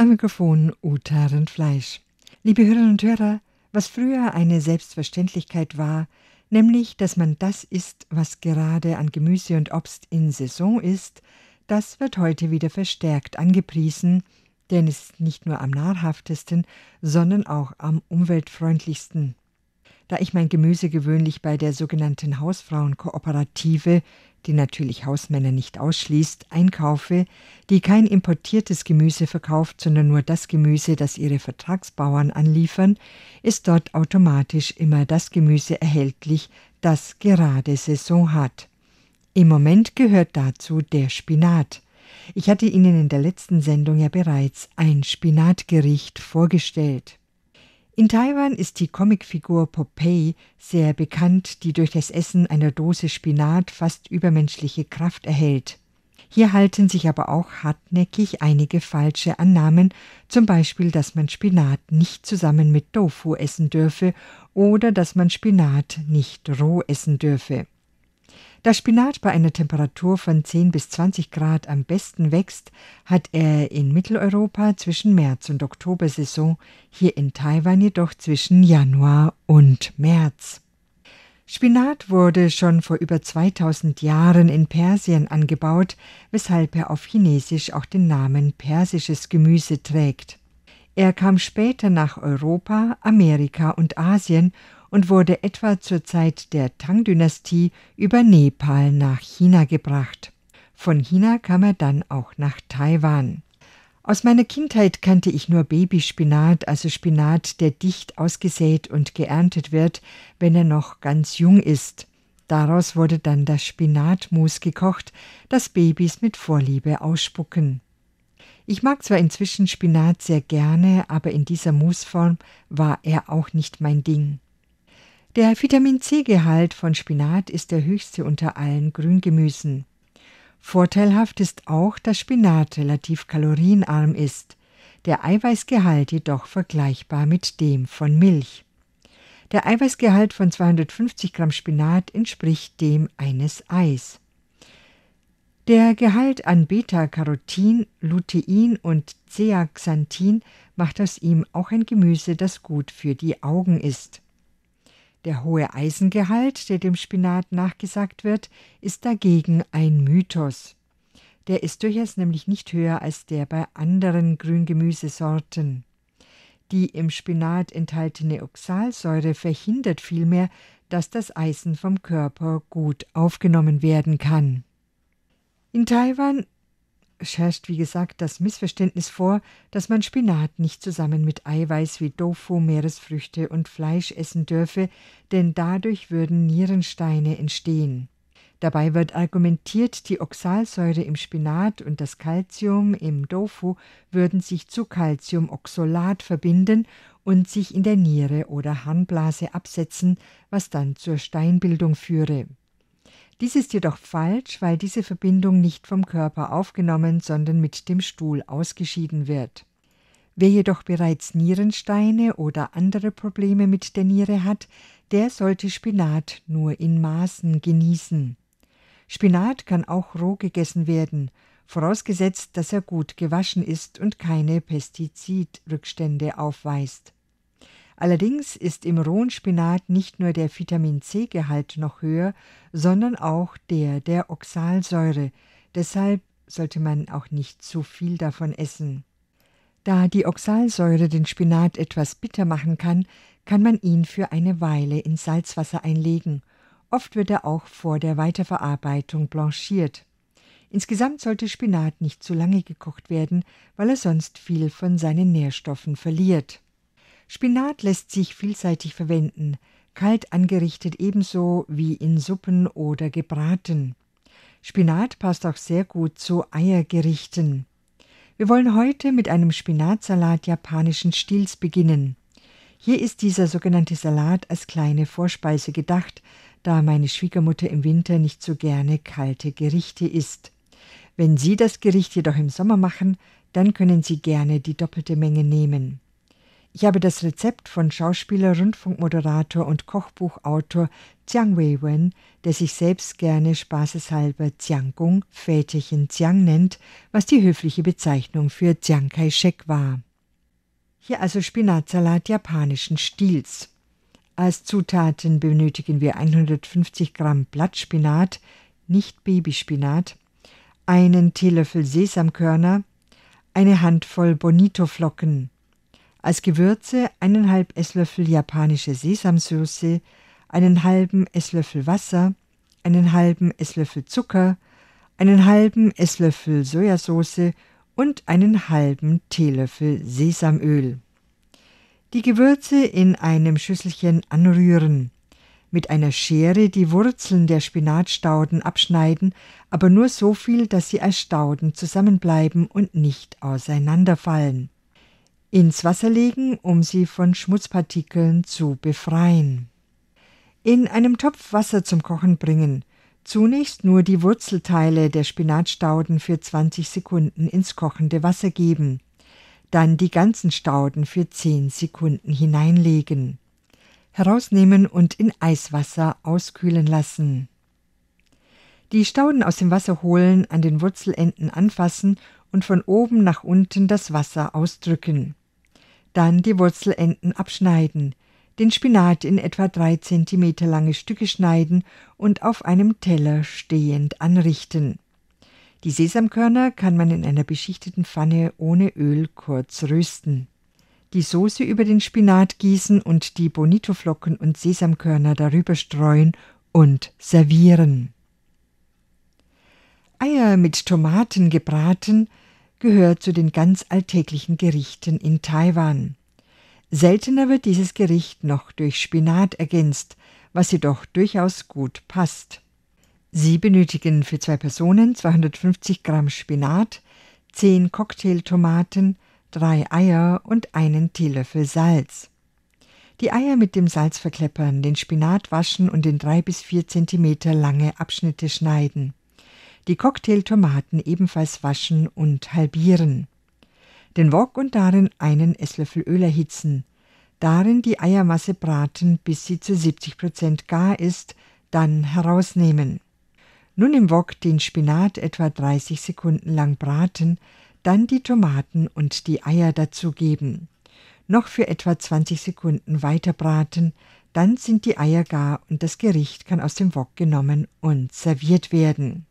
Am Mikrofon Uta Fleisch. Liebe Hörerinnen und Hörer, was früher eine Selbstverständlichkeit war, nämlich dass man das isst, was gerade an Gemüse und Obst in Saison ist, das wird heute wieder verstärkt angepriesen, denn es ist nicht nur am nahrhaftesten, sondern auch am umweltfreundlichsten da ich mein Gemüse gewöhnlich bei der sogenannten Hausfrauenkooperative, die natürlich Hausmänner nicht ausschließt, einkaufe, die kein importiertes Gemüse verkauft, sondern nur das Gemüse, das ihre Vertragsbauern anliefern, ist dort automatisch immer das Gemüse erhältlich, das gerade Saison hat. Im Moment gehört dazu der Spinat. Ich hatte Ihnen in der letzten Sendung ja bereits ein Spinatgericht vorgestellt. In Taiwan ist die Comicfigur Popeye sehr bekannt, die durch das Essen einer Dose Spinat fast übermenschliche Kraft erhält. Hier halten sich aber auch hartnäckig einige falsche Annahmen, zum Beispiel, dass man Spinat nicht zusammen mit Tofu essen dürfe oder dass man Spinat nicht roh essen dürfe. Da Spinat bei einer Temperatur von 10 bis 20 Grad am besten wächst, hat er in Mitteleuropa zwischen März und Oktober Saison, hier in Taiwan jedoch zwischen Januar und März. Spinat wurde schon vor über 2000 Jahren in Persien angebaut, weshalb er auf Chinesisch auch den Namen persisches Gemüse trägt. Er kam später nach Europa, Amerika und Asien und wurde etwa zur Zeit der Tang-Dynastie über Nepal nach China gebracht. Von China kam er dann auch nach Taiwan. Aus meiner Kindheit kannte ich nur Babyspinat, also Spinat, der dicht ausgesät und geerntet wird, wenn er noch ganz jung ist. Daraus wurde dann das Spinatmus gekocht, das Babys mit Vorliebe ausspucken. Ich mag zwar inzwischen Spinat sehr gerne, aber in dieser Musform war er auch nicht mein Ding. Der Vitamin C-Gehalt von Spinat ist der höchste unter allen Grüngemüsen. Vorteilhaft ist auch, dass Spinat relativ kalorienarm ist, der Eiweißgehalt jedoch vergleichbar mit dem von Milch. Der Eiweißgehalt von 250 Gramm Spinat entspricht dem eines Eis. Der Gehalt an Beta-Carotin, Lutein und Zeaxanthin macht aus ihm auch ein Gemüse, das gut für die Augen ist. Der hohe Eisengehalt, der dem Spinat nachgesagt wird, ist dagegen ein Mythos. Der ist durchaus nämlich nicht höher als der bei anderen Grüngemüsesorten. Die im Spinat enthaltene Oxalsäure verhindert vielmehr, dass das Eisen vom Körper gut aufgenommen werden kann. In Taiwan es herrscht, wie gesagt, das Missverständnis vor, dass man Spinat nicht zusammen mit Eiweiß wie Tofu, Meeresfrüchte und Fleisch essen dürfe, denn dadurch würden Nierensteine entstehen. Dabei wird argumentiert, die Oxalsäure im Spinat und das Calcium im Tofu würden sich zu Calciumoxolat verbinden und sich in der Niere oder Harnblase absetzen, was dann zur Steinbildung führe. Dies ist jedoch falsch, weil diese Verbindung nicht vom Körper aufgenommen, sondern mit dem Stuhl ausgeschieden wird. Wer jedoch bereits Nierensteine oder andere Probleme mit der Niere hat, der sollte Spinat nur in Maßen genießen. Spinat kann auch roh gegessen werden, vorausgesetzt, dass er gut gewaschen ist und keine Pestizidrückstände aufweist. Allerdings ist im rohen Spinat nicht nur der Vitamin C-Gehalt noch höher, sondern auch der der Oxalsäure. Deshalb sollte man auch nicht zu viel davon essen. Da die Oxalsäure den Spinat etwas bitter machen kann, kann man ihn für eine Weile in Salzwasser einlegen. Oft wird er auch vor der Weiterverarbeitung blanchiert. Insgesamt sollte Spinat nicht zu lange gekocht werden, weil er sonst viel von seinen Nährstoffen verliert. Spinat lässt sich vielseitig verwenden, kalt angerichtet ebenso wie in Suppen oder gebraten. Spinat passt auch sehr gut zu Eiergerichten. Wir wollen heute mit einem Spinatsalat japanischen Stils beginnen. Hier ist dieser sogenannte Salat als kleine Vorspeise gedacht, da meine Schwiegermutter im Winter nicht so gerne kalte Gerichte isst. Wenn Sie das Gericht jedoch im Sommer machen, dann können Sie gerne die doppelte Menge nehmen. Ich habe das Rezept von Schauspieler, Rundfunkmoderator und Kochbuchautor Jiang Weiwen, der sich selbst gerne spaßeshalber Jianggung, Väterchen Jiang nennt, was die höfliche Bezeichnung für Jiang Kai-shek war. Hier also Spinatsalat japanischen Stils. Als Zutaten benötigen wir 150 Gramm Blattspinat, nicht Babyspinat, einen Teelöffel Sesamkörner, eine Handvoll Bonito-Flocken, als Gewürze eineinhalb Esslöffel japanische Sesamsauce, einen halben Esslöffel Wasser, einen halben Esslöffel Zucker, einen halben Esslöffel Sojasauce und einen halben Teelöffel Sesamöl. Die Gewürze in einem Schüsselchen anrühren. Mit einer Schere die Wurzeln der Spinatstauden abschneiden, aber nur so viel, dass sie als Stauden zusammenbleiben und nicht auseinanderfallen ins Wasser legen, um sie von Schmutzpartikeln zu befreien. In einem Topf Wasser zum Kochen bringen. Zunächst nur die Wurzelteile der Spinatstauden für 20 Sekunden ins kochende Wasser geben. Dann die ganzen Stauden für 10 Sekunden hineinlegen. Herausnehmen und in Eiswasser auskühlen lassen. Die Stauden aus dem Wasser holen, an den Wurzelenden anfassen und von oben nach unten das Wasser ausdrücken dann die Wurzelenden abschneiden, den Spinat in etwa drei Zentimeter lange Stücke schneiden und auf einem Teller stehend anrichten. Die Sesamkörner kann man in einer beschichteten Pfanne ohne Öl kurz rösten. Die Soße über den Spinat gießen und die Bonitoflocken und Sesamkörner darüber streuen und servieren. Eier mit Tomaten gebraten, gehört zu den ganz alltäglichen Gerichten in Taiwan. Seltener wird dieses Gericht noch durch Spinat ergänzt, was jedoch durchaus gut passt. Sie benötigen für zwei Personen 250 Gramm Spinat, 10 Cocktailtomaten, 3 Eier und einen Teelöffel Salz. Die Eier mit dem Salz verkleppern, den Spinat waschen und in 3 bis 4 cm lange Abschnitte schneiden die Cocktailtomaten ebenfalls waschen und halbieren. Den Wok und darin einen Esslöffel Öl erhitzen. Darin die Eiermasse braten, bis sie zu 70% Prozent gar ist, dann herausnehmen. Nun im Wok den Spinat etwa 30 Sekunden lang braten, dann die Tomaten und die Eier dazugeben. Noch für etwa 20 Sekunden weiter braten, dann sind die Eier gar und das Gericht kann aus dem Wok genommen und serviert werden.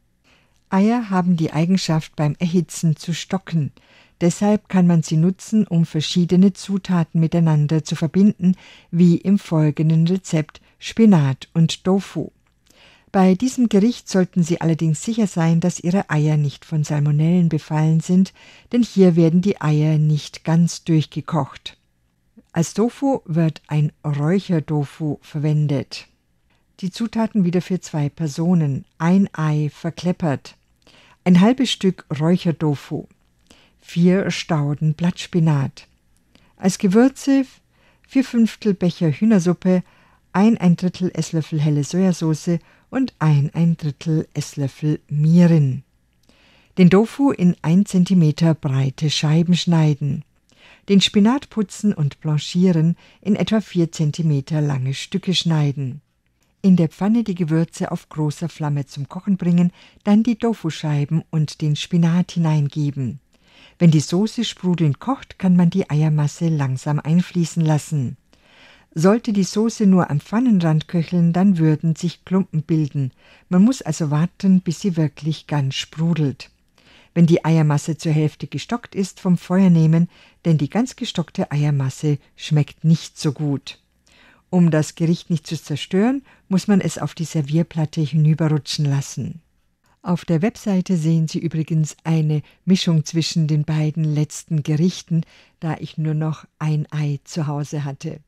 Eier haben die Eigenschaft beim Erhitzen zu stocken, deshalb kann man sie nutzen, um verschiedene Zutaten miteinander zu verbinden, wie im folgenden Rezept Spinat und Tofu. Bei diesem Gericht sollten Sie allerdings sicher sein, dass Ihre Eier nicht von Salmonellen befallen sind, denn hier werden die Eier nicht ganz durchgekocht. Als Tofu wird ein Räuchertofu verwendet. Die Zutaten wieder für zwei Personen. Ein Ei verkleppert ein halbes Stück Räuchertofu, vier Stauden Blattspinat. Als Gewürze vier Fünftel Becher Hühnersuppe, ein ein Drittel Esslöffel helle Sojasauce und ein ein Drittel Esslöffel Mirin. Den Tofu in 1 cm breite Scheiben schneiden. Den Spinat putzen und blanchieren in etwa 4 cm lange Stücke schneiden in der Pfanne die Gewürze auf großer Flamme zum Kochen bringen, dann die Tofuscheiben und den Spinat hineingeben. Wenn die Soße sprudelnd kocht, kann man die Eiermasse langsam einfließen lassen. Sollte die Soße nur am Pfannenrand köcheln, dann würden sich Klumpen bilden. Man muss also warten, bis sie wirklich ganz sprudelt. Wenn die Eiermasse zur Hälfte gestockt ist, vom Feuer nehmen, denn die ganz gestockte Eiermasse schmeckt nicht so gut. Um das Gericht nicht zu zerstören, muss man es auf die Servierplatte hinüberrutschen lassen. Auf der Webseite sehen Sie übrigens eine Mischung zwischen den beiden letzten Gerichten, da ich nur noch ein Ei zu Hause hatte.